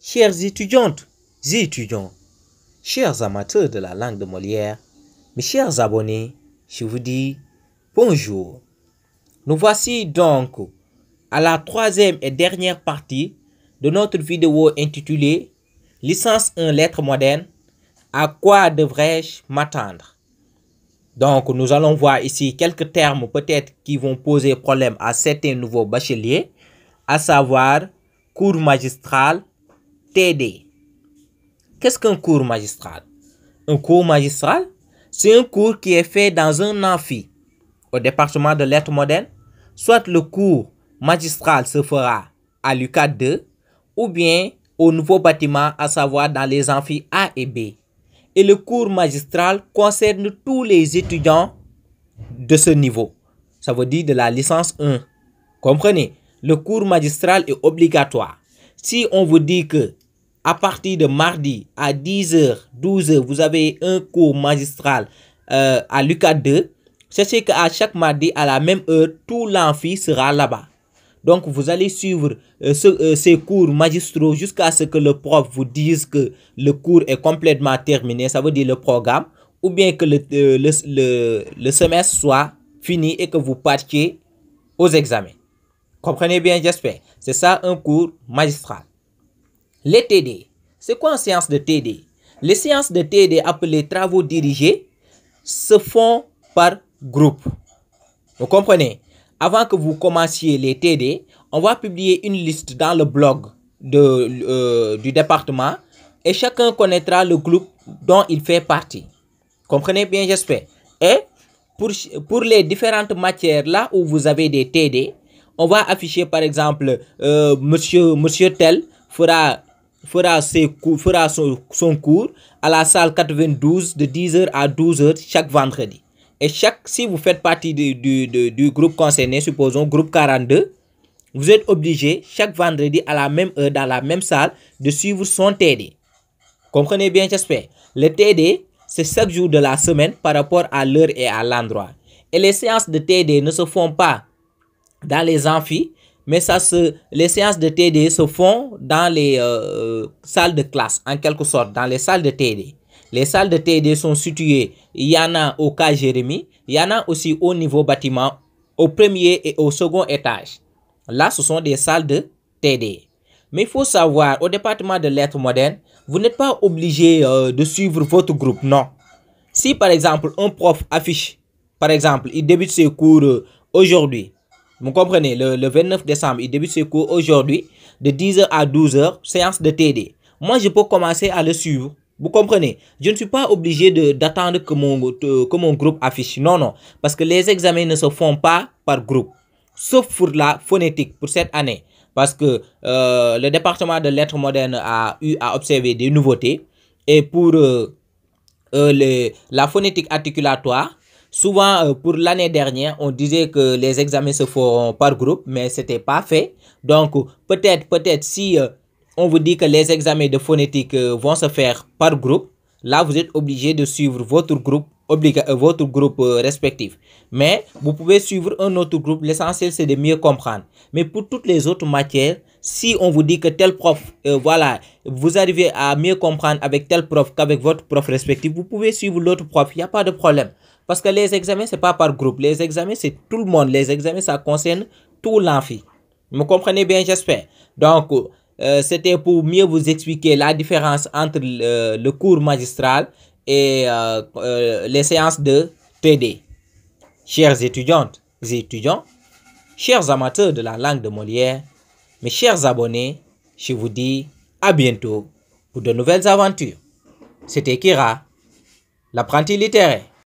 chères étudiantes étudiants, chers amateurs de la langue de Molière, mes chers abonnés, je vous dis bonjour. Nous voici donc à la troisième et dernière partie de notre vidéo intitulée Licence en lettres modernes, à quoi devrais-je m'attendre Donc nous allons voir ici quelques termes peut-être qui vont poser problème à certains nouveaux bacheliers, à savoir cours magistral, Qu'est-ce qu'un cours magistral Un cours magistral, c'est un cours qui est fait dans un amphi au département de lettres modernes. Soit le cours magistral se fera à l'UCAD 2 ou bien au nouveau bâtiment, à savoir dans les amphis A et B. Et le cours magistral concerne tous les étudiants de ce niveau. Ça veut dire de la licence 1. Comprenez, le cours magistral est obligatoire. Si on vous dit que à partir de mardi à 10h, 12h, vous avez un cours magistral euh, à Lucas 2. Sachez qu'à chaque mardi, à la même heure, tout l'amphi sera là-bas. Donc, vous allez suivre euh, euh, ces cours magistraux jusqu'à ce que le prof vous dise que le cours est complètement terminé, ça veut dire le programme, ou bien que le, le, semestre soit fini et que vous partiez aux examens. Comprenez bien, j'espère. C'est ça un cours magistral. Les TD, c'est quoi une séance de TD Les séances de TD appelées travaux dirigés se font par groupe. Vous comprenez Avant que vous commenciez les TD, on va publier une liste dans le blog de, euh, du département et chacun connaîtra le groupe dont il fait partie. Comprenez bien, j'espère. Et pour, pour les différentes matières là où vous avez des TD, on va afficher par exemple euh, monsieur, monsieur Tel fera fera, ses fera son, cours à la salle 92 de 10h à 12h chaque vendredi. Et chaque, si vous faites partie du, du, du, groupe concerné, supposons groupe 42, vous êtes obligé chaque vendredi à la même heure, dans la même salle, de suivre son TD. Comprenez bien, j'espère. Le TD, c'est chaque jour de la semaine par rapport à l'heure et à l'endroit. Et les séances de TD ne se font pas dans les amphis, mais ça se, les séances de TD se font dans les euh, salles de classe, en quelque sorte, dans les salles de TD. Les salles de TD sont situées, il y en a au cas Jérémy, il y en a aussi au niveau bâtiment, au premier et au second étage. Là, ce sont des salles de TD. Mais il faut savoir, au département de lettres modernes, vous n'êtes pas obligé euh, de suivre votre groupe, non. Si par exemple un prof affiche, par exemple, il débute ses cours euh, aujourd'hui, vous comprenez, le, le 29 décembre, il débute ses cours aujourd'hui, de 10h à 12h, séance de TD. Moi, je peux commencer à le suivre. Vous comprenez Je ne suis pas obligé d'attendre que mon, euh, que mon groupe affiche. Non, non. Parce que les examens ne se font pas par groupe. Sauf pour la phonétique, pour cette année. Parce que euh, le département de lettres modernes a eu à observer des nouveautés. Et pour euh, la phonétique articulatoire, Souvent, euh, pour l'année dernière, on disait que les examens se font par groupe, mais ce n'était pas fait. Donc, peut-être, peut-être, si euh, on vous dit que les examens de phonétique euh, vont se faire par groupe, là, vous êtes obligé de suivre votre groupe euh, votre groupe euh, respectif. Mais vous pouvez suivre un autre groupe, l'essentiel c'est de mieux comprendre. Mais pour toutes les autres matières, si on vous dit que tel prof, euh, voilà, vous arrivez à mieux comprendre avec tel prof qu'avec votre prof respectif, vous pouvez suivre l'autre prof, il n'y a pas de problème. Parce que les examens, c'est pas par groupe. Les examens, c'est tout le monde. Les examens, ça concerne tout l'amphi. Vous comprenez bien, j'espère. Donc, c'était pour mieux vous expliquer la différence entre le cours magistral et euh, euh, les séances de PD. Chères étudiantes et étudiants, chers amateurs de la langue de Molière, mes chers abonnés, je vous dis à bientôt pour de nouvelles aventures. C'était Kira, l'apprenti littéraire.